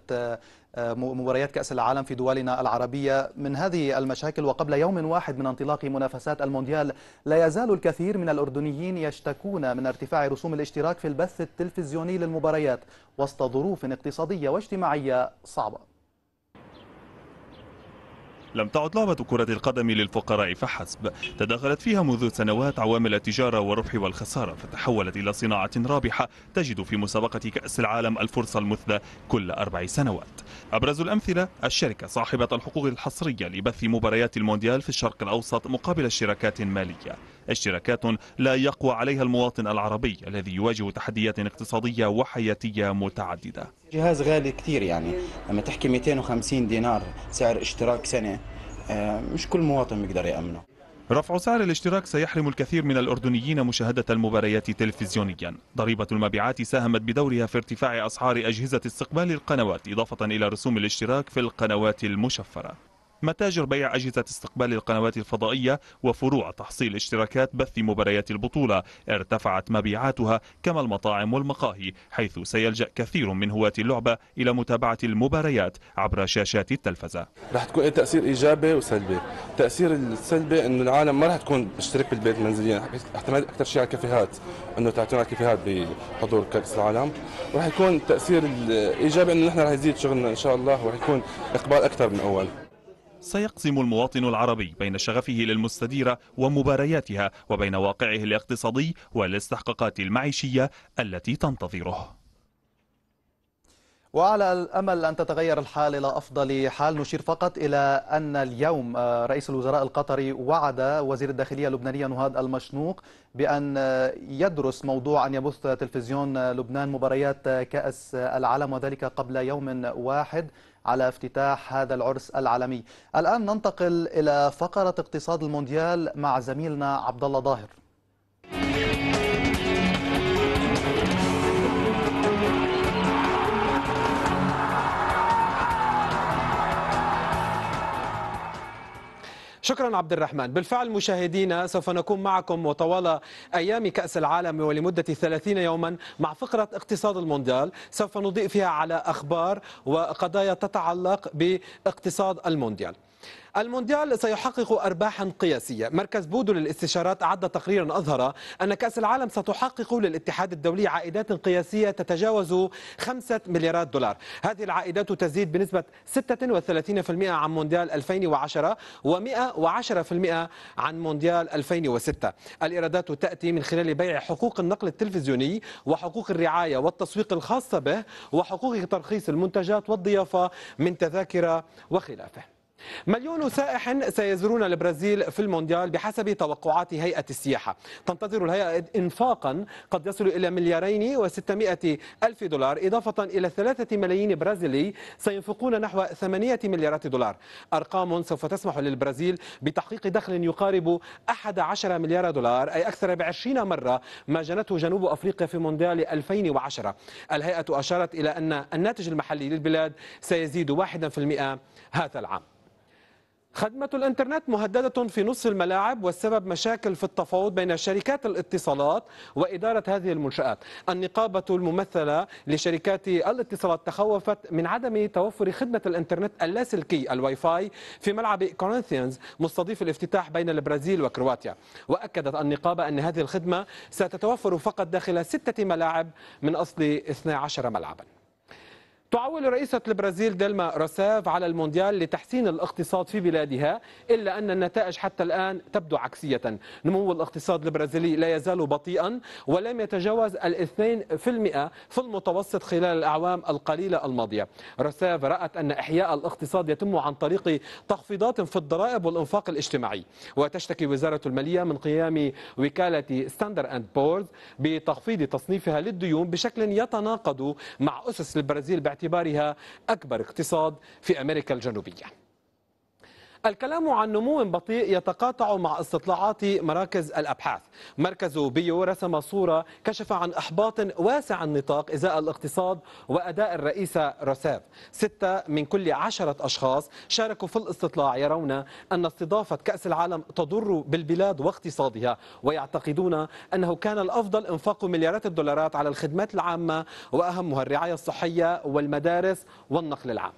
مباريات كأس العالم في دولنا العربية من هذه المشاكل وقبل يوم واحد من انطلاق منافسات المونديال لا يزال الكثير من الأردنيين يشتكون من ارتفاع رسوم الاشتراك في البث التلفزيوني للمباريات وسط ظروف اقتصادية واجتماعية صعبة لم تعد لعبة كرة القدم للفقراء فحسب تداخلت فيها منذ سنوات عوامل التجارة والربح والخسارة فتحولت إلى صناعة رابحة تجد في مسابقة كأس العالم الفرصة المثلى كل أربع سنوات أبرز الأمثلة الشركة صاحبة الحقوق الحصرية لبث مباريات المونديال في الشرق الأوسط مقابل شراكات مالية اشتراكات لا يقوى عليها المواطن العربي الذي يواجه تحديات اقتصادية وحياتية متعددة جهاز غالي كثير يعني لما تحكي 250 دينار سعر اشتراك سنة آه، مش كل مواطن بيقدر يأمنه رفع سعر الاشتراك سيحرم الكثير من الأردنيين مشاهدة المباريات تلفزيونيا ضريبة المبيعات ساهمت بدورها في ارتفاع أسعار أجهزة استقبال القنوات إضافة إلى رسوم الاشتراك في القنوات المشفرة متاجر بيع أجهزة استقبال القنوات الفضائية وفروع تحصيل اشتراكات بث مباريات البطولة ارتفعت مبيعاتها كما المطاعم والمقاهي حيث سيلجأ كثير من هواة اللعبة إلى متابعة المباريات عبر شاشات التلفزة رح تكون تأثير إيجابي وسلبي التأثير السلبي أنه العالم ما رح تكون مشترك بالبيت منزليا احتمال أكثر شيء على الكافيهات أنه تعتمد على الكافيهات بحضور كأس العالم ورح يكون التأثير الإيجابي أنه نحن رح يزيد شغلنا إن شاء الله ورح يكون إقبال أكثر من أول سيقسم المواطن العربي بين شغفه للمستديرة ومبارياتها وبين واقعه الاقتصادي والاستحقاقات المعيشية التي تنتظره وعلى الأمل أن تتغير الحال إلى أفضل حال نشير فقط إلى أن اليوم رئيس الوزراء القطري وعد وزير الداخلية اللبنانية نهاد المشنوق بأن يدرس موضوع أن يبث تلفزيون لبنان مباريات كأس العالم وذلك قبل يوم واحد على افتتاح هذا العرس العالمي الآن ننتقل إلى فقرة اقتصاد المونديال مع زميلنا عبد الله ظاهر شكرا عبد الرحمن بالفعل مشاهدينا سوف نكون معكم وطوال أيام كأس العالم ولمدة 30 يوما مع فقرة اقتصاد المونديال سوف نضيء فيها على أخبار وقضايا تتعلق باقتصاد المونديال المونديال سيحقق أرباحا قياسية مركز بودو للاستشارات أعد تقريرا أظهر أن كأس العالم ستحقق للاتحاد الدولي عائدات قياسية تتجاوز 5 مليارات دولار هذه العائدات تزيد بنسبة 36% عن مونديال 2010 و110% عن مونديال 2006 الإيرادات تأتي من خلال بيع حقوق النقل التلفزيوني وحقوق الرعاية والتسويق الخاصة به وحقوق ترخيص المنتجات والضيافة من تذاكر وخلافه مليون سائح سيزورون البرازيل في المونديال بحسب توقعات هيئة السياحة تنتظر الهيئة إنفاقا قد يصل إلى مليارين وستمائة ألف دولار إضافة إلى ثلاثة ملايين برازيلي سينفقون نحو ثمانية مليارات دولار أرقام سوف تسمح للبرازيل بتحقيق دخل يقارب 11 مليار دولار أي أكثر ب 20 مرة ما جنته جنوب أفريقيا في مونديال 2010 الهيئة أشارت إلى أن الناتج المحلي للبلاد سيزيد 1% هذا العام خدمة الإنترنت مهددة في نص الملاعب والسبب مشاكل في التفاوض بين شركات الاتصالات وإدارة هذه المنشآت النقابة الممثلة لشركات الاتصالات تخوفت من عدم توفر خدمة الإنترنت اللاسلكي الواي فاي في ملعب كورنثيانز مستضيف الافتتاح بين البرازيل وكرواتيا وأكدت النقابة أن هذه الخدمة ستتوفر فقط داخل ستة ملاعب من أصل 12 ملعباً تعول رئيسة البرازيل ديلما روسيف على المونديال لتحسين الاقتصاد في بلادها إلا أن النتائج حتى الآن تبدو عكسية نمو الاقتصاد البرازيلي لا يزال بطيئا ولم يتجاوز الاثنين في المئة في المتوسط خلال الأعوام القليلة الماضية روسيف رأت أن إحياء الاقتصاد يتم عن طريق تخفيضات في الضرائب والإنفاق الاجتماعي وتشتكي وزارة المالية من قيام وكالة ستاندر أند بورز بتخفيض تصنيفها للديون بشكل يتناقض مع أسس البرازيل باعتبارها أكبر اقتصاد في أمريكا الجنوبية الكلام عن نمو بطيء يتقاطع مع استطلاعات مراكز الأبحاث مركز بيو رسم صورة كشف عن إحباط واسع النطاق إزاء الاقتصاد وأداء الرئيسة روساف ستة من كل عشرة أشخاص شاركوا في الاستطلاع يرون أن استضافة كأس العالم تضر بالبلاد واقتصادها ويعتقدون أنه كان الأفضل إنفاق مليارات الدولارات على الخدمات العامة وأهمها الرعاية الصحية والمدارس والنقل العام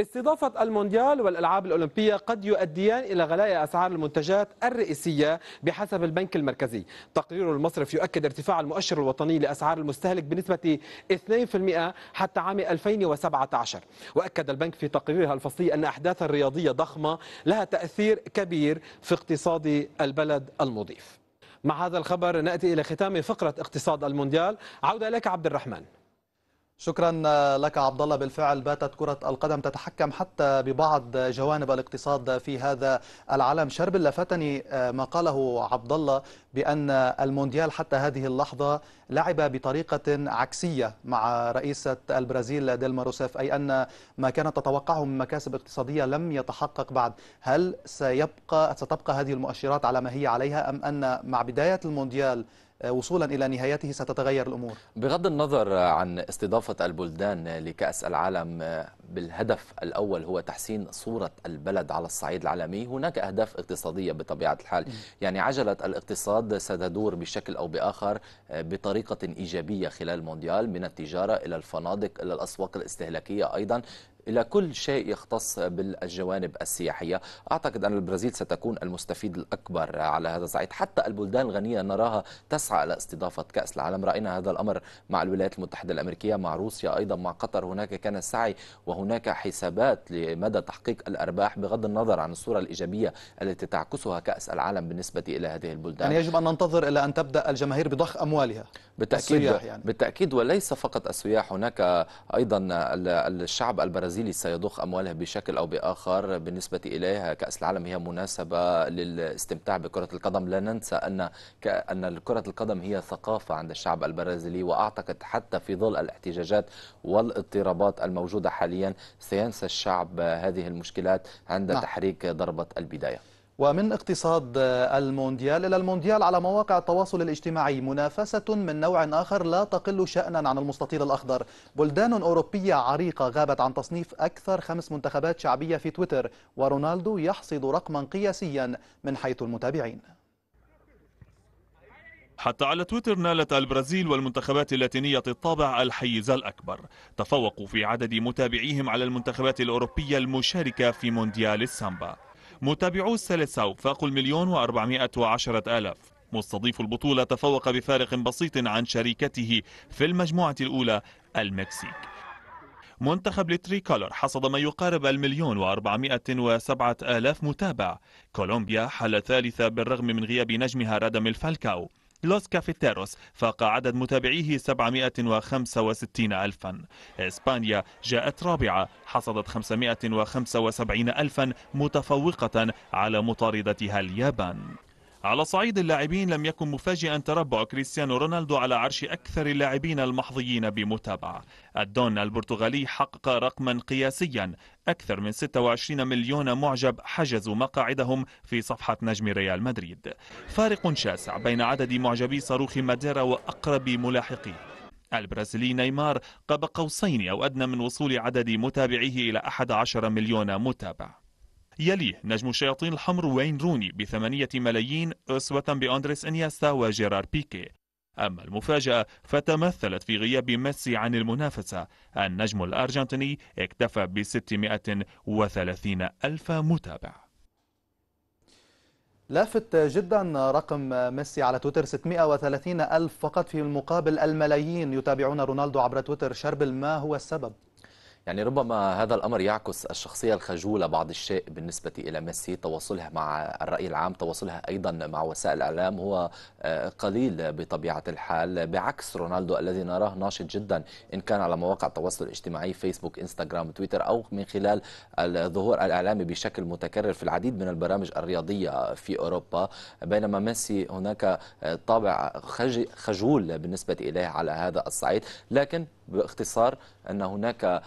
استضافة المونديال والألعاب الأولمبية قد يؤديان إلى غلاء أسعار المنتجات الرئيسية بحسب البنك المركزي تقرير المصرف يؤكد ارتفاع المؤشر الوطني لأسعار المستهلك بنسبة 2% حتى عام 2017 وأكد البنك في تقريرها الفصلي أن أحداثا رياضية ضخمة لها تأثير كبير في اقتصاد البلد المضيف مع هذا الخبر نأتي إلى ختام فقرة اقتصاد المونديال عودة إليك عبد الرحمن شكرا لك عبد الله بالفعل باتت كرة القدم تتحكم حتى ببعض جوانب الاقتصاد في هذا العالم شربل لفتني آه، ما قاله عبد الله بأن المونديال حتى هذه اللحظة لعب بطريقة عكسية مع رئيسة البرازيل ديلما روسيف أي أن ما كانت تتوقعه من مكاسب اقتصادية لم يتحقق بعد هل سيبقى ستبقى هذه المؤشرات على ما هي عليها أم أن مع بداية المونديال آه، وصولا إلى نهايته ستتغير الأمور بغض النظر عن استضافة البلدان لكأس العالم آه، بالهدف الأول هو تحسين صورة البلد على الصعيد العالمي هناك أهداف اقتصادية بطبيعة الحال يعني عجلة الاقتصاد ستدور بشكل أو بآخر آه، بطريقة إيجابية خلال المونديال من التجارة إلى الفنادق إلى الأسواق الاستهلاكية أيضا إلى كل شيء يختص بالجوانب السياحية أعتقد أن البرازيل ستكون المستفيد الأكبر على هذا الصعيد حتى البلدان الغنية نراها تسعى إلى استضافة كأس العالم رأينا هذا الأمر مع الولايات المتحدة الأمريكية مع روسيا أيضا مع قطر هناك كان السعي وهناك حسابات لمدى تحقيق الأرباح بغض النظر عن الصورة الإيجابية التي تعكسها كأس العالم بالنسبة إلى هذه البلدان يعني يجب أن ننتظر إلى أن تبدأ الجماهير بضخ أموالها بالتأكيد يعني. بالتأكيد وليس فقط السياح هناك أيضا الشعب البرازيلي البرازيلي سيضخ أمواله بشكل أو بآخر بالنسبة إليها كأس العالم هي مناسبة للاستمتاع بكرة القدم لا ننسى أن أن كرة القدم هي ثقافة عند الشعب البرازيلي وأعتقد حتى في ظل الاحتجاجات والاضطرابات الموجودة حاليا سينسى الشعب هذه المشكلات عند نعم. تحريك ضربة البداية ومن اقتصاد المونديال إلى المونديال على مواقع التواصل الاجتماعي منافسة من نوع آخر لا تقل شأنا عن المستطيل الأخضر بلدان أوروبية عريقة غابت عن تصنيف أكثر خمس منتخبات شعبية في تويتر ورونالدو يحصد رقما قياسيا من حيث المتابعين حتى على تويتر نالت البرازيل والمنتخبات اللاتينية الطابع الحيز الأكبر تفوقوا في عدد متابعيهم على المنتخبات الأوروبية المشاركة في مونديال السامبا متابعو السلساوك فاقوا المليون وأربعمائة وعشرة ألف مستضيف البطولة تفوق بفارق بسيط عن شريكته في المجموعة الأولى المكسيك منتخب التريكولر حصد ما يقارب المليون وأربعمائة وسبعة آلاف متابع كولومبيا حل ثالثة بالرغم من غياب نجمها رادم الفالكاو لوس كافيتيروس فاق عدد متابعيه 765 ألفا إسبانيا جاءت رابعة حصدت 575 ألفا متفوقة على مطاردتها اليابان على صعيد اللاعبين لم يكن مفاجئا تربع كريستيانو رونالدو على عرش أكثر اللاعبين المحظيين بمتابعة الدون البرتغالي حقق رقما قياسيا أكثر من 26 مليون معجب حجزوا مقاعدهم في صفحة نجم ريال مدريد فارق شاسع بين عدد معجبي صاروخ ماديرا وأقرب ملاحقيه البرازيلي نيمار قاب قوسين أو أدنى من وصول عدد متابعيه إلى 11 مليون متابع يليه نجم الشياطين الحمر وين روني بثمانية ملايين أسوة بأندريس إنياستا وجيرار بيكي أما المفاجأة فتمثلت في غياب ميسي عن المنافسة النجم الأرجنتيني اكتفى ب 630 ألف متابع لافت جدا رقم ميسي على تويتر 630 ألف فقط في المقابل الملايين يتابعون رونالدو عبر تويتر شربل ما هو السبب؟ يعني ربما هذا الأمر يعكس الشخصية الخجولة بعض الشيء بالنسبة إلى ميسي تواصله مع الرأي العام تواصله أيضا مع وسائل الإعلام هو آه، قليل بطبيعة الحال بعكس رونالدو الذي نراه ناشط جدا إن كان على مواقع التواصل الاجتماعي فيسبوك إنستغرام تويتر أو من خلال الظهور الإعلامي بشكل متكرر في العديد من البرامج الرياضية في أوروبا بينما ميسي هناك آه، طابع خجول بالنسبة إليه على هذا الصعيد لكن باختصار أن هناك آه،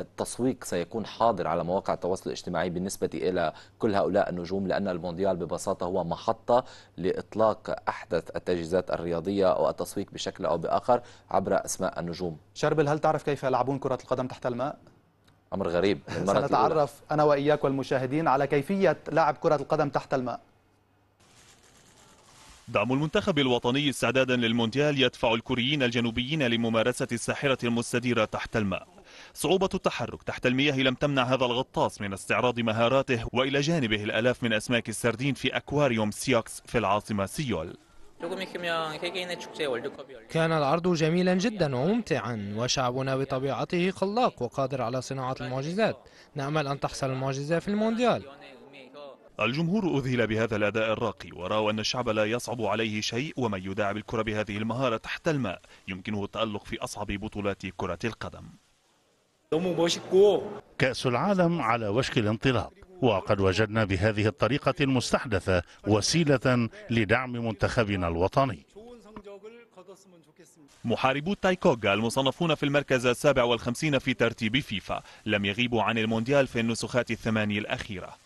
التسويق سيكون حاضر على مواقع التواصل الاجتماعي بالنسبة إلى كل هؤلاء النجوم لأن المونديال ببساطة هو محطة لإطلاق أحدث التجهيزات الرياضية أو التسويق بشكل أو بآخر عبر أسماء النجوم شربل هل تعرف كيف يلعبون كرة القدم تحت الماء؟ أمر غريب سنتعرف أنا وإياك والمشاهدين على كيفية لعب كرة القدم تحت الماء دعم المنتخب الوطني استعدادا للمونديال يدفع الكوريين الجنوبيين لممارسة الساحرة المستديرة تحت الماء صعوبة التحرك تحت المياه لم تمنع هذا الغطاس من استعراض مهاراته وإلى جانبه الألاف من أسماك السردين في أكواريوم سياكس في العاصمة سيول كان العرض جميلا جدا وممتعا وشعبنا بطبيعته خلاق وقادر على صناعة المعجزات نأمل أن تحصل المعجزة في المونديال الجمهور أذهل بهذا الأداء الراقي ورأوا أن الشعب لا يصعب عليه شيء ومن يداعب الكرة بهذه المهارة تحت الماء يمكنه التألق في أصعب بطولات كرة القدم كأس العالم على وشك الانطلاق وقد وجدنا بهذه الطريقة المستحدثة وسيلة لدعم منتخبنا الوطني محاربو تايكوغا المصنفون في المركز السابع والخمسين في ترتيب فيفا لم يغيبوا عن المونديال في النسخات الثماني الأخيرة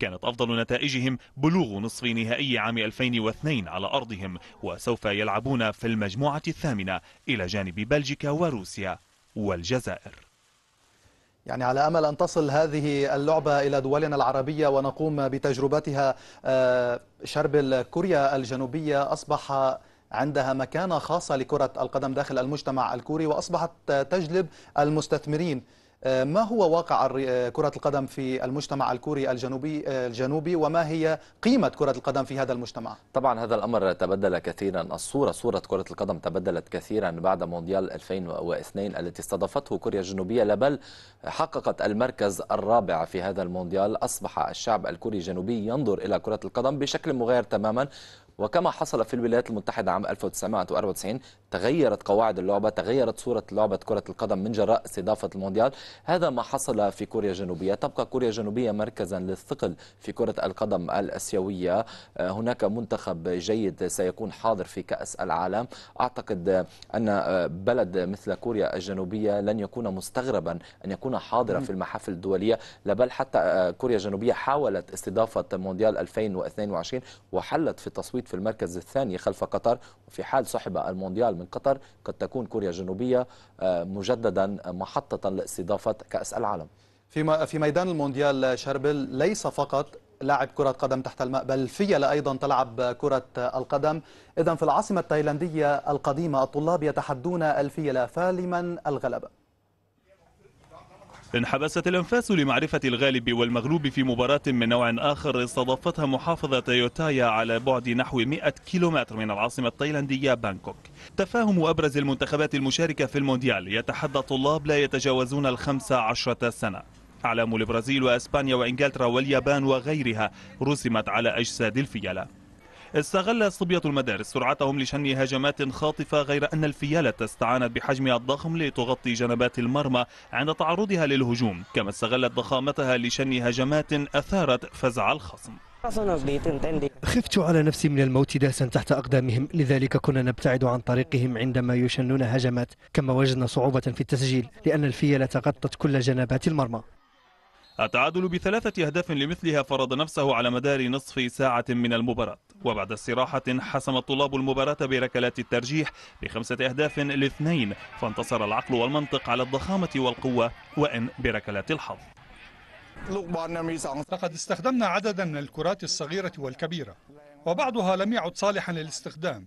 كانت أفضل نتائجهم بلوغ نصف نهائي عام 2002 على أرضهم وسوف يلعبون في المجموعة الثامنة إلى جانب بلجيكا وروسيا والجزائر يعني على أمل أن تصل هذه اللعبة إلى دولنا العربية ونقوم بتجربتها آه، شرب كوريا الجنوبية أصبح عندها مكانة خاصة لكرة القدم داخل المجتمع الكوري وأصبحت تجلب المستثمرين آه، ما هو واقع آه، كرة القدم في المجتمع الكوري الجنوبي آه، الجنوبي وما هي قيمة كرة القدم في هذا المجتمع؟ طبعا هذا الأمر تبدل كثيرا الصورة صورة كرة القدم تبدلت كثيرا بعد مونديال 2002 التي استضافته كوريا الجنوبية بل حققت المركز الرابع في هذا المونديال أصبح الشعب الكوري الجنوبي ينظر إلى كرة القدم بشكل مغاير تماما وكما حصل في الولايات المتحدة عام 1994 تغيرت قواعد اللعبة تغيرت صورة لعبة كرة القدم من جراء استضافة المونديال هذا ما حصل في كوريا الجنوبية تبقى كوريا الجنوبية مركزا للثقل في كرة القدم الأسيوية آه، هناك منتخب جيد سيكون حاضر في كأس العالم أعتقد أن آه، بلد مثل كوريا الجنوبية لن يكون مستغربا أن يكون حاضرا في المحافل الدولية بل حتى آه، كوريا الجنوبية حاولت استضافة مونديال 2022 وحلت في التصويت موجود في المركز الثاني خلف قطر وفي حال سحب المونديال من قطر قد تكون كوريا الجنوبية آه، مجددا محطة لاستضافة كأس العالم في في ميدان المونديال شربل ليس فقط لاعب كرة قدم تحت الماء بل فيلة أيضا تلعب كرة القدم إذا في العاصمة التايلاندية القديمة الطلاب يتحدون الفيلة فالما الغلبة انحبست الأنفاس لمعرفة الغالب والمغلوب في مباراة من نوع آخر استضافتها محافظة يوتايا على بعد نحو 100 كيلومتر من العاصمة التايلاندية بانكوك تفاهم أبرز المنتخبات المشاركة في المونديال يتحدى طلاب لا يتجاوزون الخمسة عشرة سنة أعلام البرازيل وأسبانيا وإنجلترا واليابان وغيرها رسمت على أجساد الفيلة استغل صبية المدارس سرعتهم لشن هجمات خاطفة غير أن الفيالة استعانت بحجمها الضخم لتغطي جنبات المرمى عند تعرضها للهجوم كما استغلت ضخامتها لشن هجمات أثارت فزع الخصم خفت على نفسي من الموت داسا تحت أقدامهم لذلك كنا نبتعد عن طريقهم عندما يشنون هجمات كما وجدنا صعوبة في التسجيل لأن الفيلة غطت كل جنبات المرمى التعادل بثلاثة أهداف لمثلها فرض نفسه على مدار نصف ساعة من المباراة وبعد استراحة حسم الطلاب المباراة بركلات الترجيح بخمسة أهداف لاثنين فانتصر العقل والمنطق على الضخامة والقوة وإن بركلات الحظ لقد استخدمنا عددا من الكرات الصغيرة والكبيرة وبعضها لم يعد صالحا للاستخدام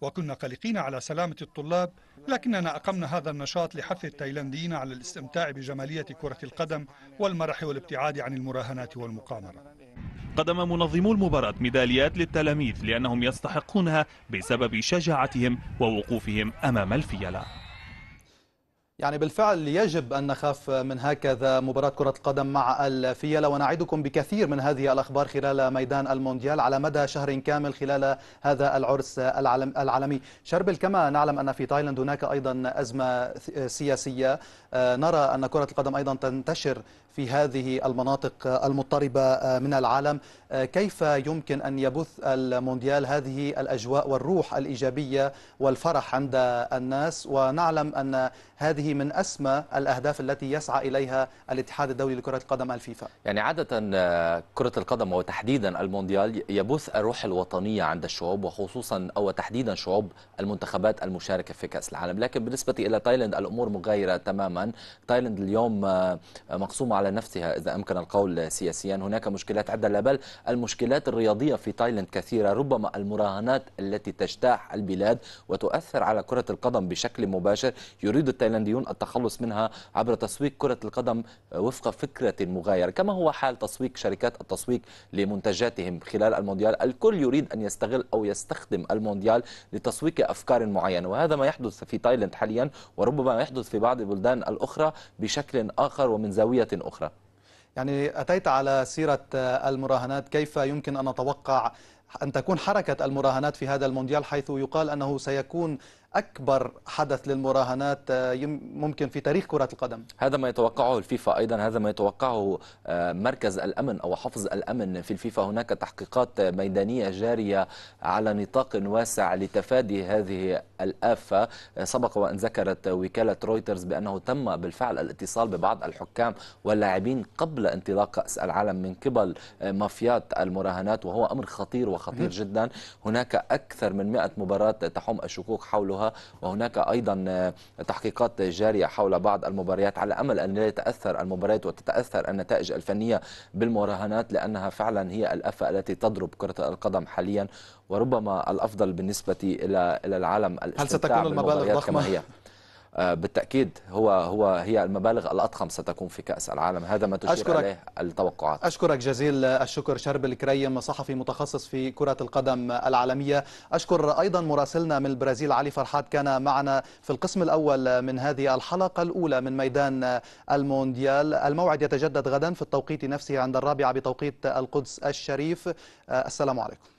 وكنا قلقين على سلامة الطلاب لكننا أقمنا هذا النشاط لحث التايلانديين على الاستمتاع بجمالية كرة القدم والمرح والابتعاد عن المراهنات والمقامرة قدم منظمو المباراة ميداليات للتلاميذ لأنهم يستحقونها بسبب شجاعتهم ووقوفهم أمام الفيلة يعني بالفعل يجب أن نخاف من هكذا مباراة كرة القدم مع الفيلة ونعدكم بكثير من هذه الأخبار خلال ميدان المونديال على مدى شهر كامل خلال هذا العرس العالم العالمي شربل كما نعلم أن في تايلاند هناك أيضا أزمة سياسية آه، نرى أن كرة القدم أيضا تنتشر في هذه المناطق المضطربة من العالم كيف يمكن أن يبث المونديال هذه الأجواء والروح الإيجابية والفرح عند الناس ونعلم أن هذه من أسمى الأهداف التي يسعى إليها الاتحاد الدولي لكرة القدم الفيفا يعني عادة كرة القدم وتحديدا المونديال يبث الروح الوطنية عند الشعوب وخصوصا أو تحديدا شعوب المنتخبات المشاركة في كأس العالم لكن بالنسبة إلى تايلاند الأمور مغايرة تماما تايلاند اليوم مقسومة على على نفسها إذا أمكن القول سياسيا هناك مشكلات عدة لا بل المشكلات الرياضية في تايلاند كثيرة ربما المراهنات التي تجتاح البلاد وتؤثر على كرة القدم بشكل مباشر يريد التايلانديون التخلص منها عبر تسويق كرة القدم وفق فكرة مغايرة كما هو حال تسويق شركات التسويق لمنتجاتهم خلال المونديال الكل يريد أن يستغل أو يستخدم المونديال لتسويق أفكار معينة وهذا ما يحدث في تايلاند حاليا وربما يحدث في بعض البلدان الأخرى بشكل آخر ومن زاوية أخرى أخرى يعني أتيت على سيرة آه، المراهنات كيف يمكن أن نتوقع أن تكون حركة المراهنات في هذا المونديال حيث يقال أنه سيكون أكبر حدث للمراهنات آه، ممكن في تاريخ كرة القدم هذا ما يتوقعه الفيفا أيضا هذا ما يتوقعه آه، مركز الأمن أو حفظ الأمن في الفيفا هناك تحقيقات ميدانية جارية على نطاق واسع لتفادي هذه الآفة آه، سبق وأن ذكرت وكالة رويترز بأنه تم بالفعل الاتصال ببعض الحكام واللاعبين قبل انطلاق كأس العالم من قبل مافيات المراهنات وهو أمر خطير وخطير جدا هناك أكثر من 100 مباراة تحوم الشكوك حولها وهناك أيضا تحقيقات جارية حول بعض المباريات على أمل أن لا يتأثر المباريات وتتأثر النتائج الفنية بالمراهنات لأنها فعلا هي الأفة التي تضرب كرة القدم حاليا وربما الأفضل بالنسبة إلى العالم هل ستكون المبالغ ضخمة؟ كما هي. آه، بالتاكيد هو هو هي المبالغ الاضخم ستكون في كاس العالم هذا ما تشير أشكرك عليه التوقعات اشكرك جزيل الشكر شرب الكريم صحفي متخصص في كره القدم العالميه اشكر ايضا مراسلنا من البرازيل علي فرحات كان معنا في القسم الاول من هذه الحلقه الاولى من ميدان المونديال الموعد يتجدد غدا في التوقيت نفسه عند الرابعه بتوقيت القدس الشريف آه، السلام عليكم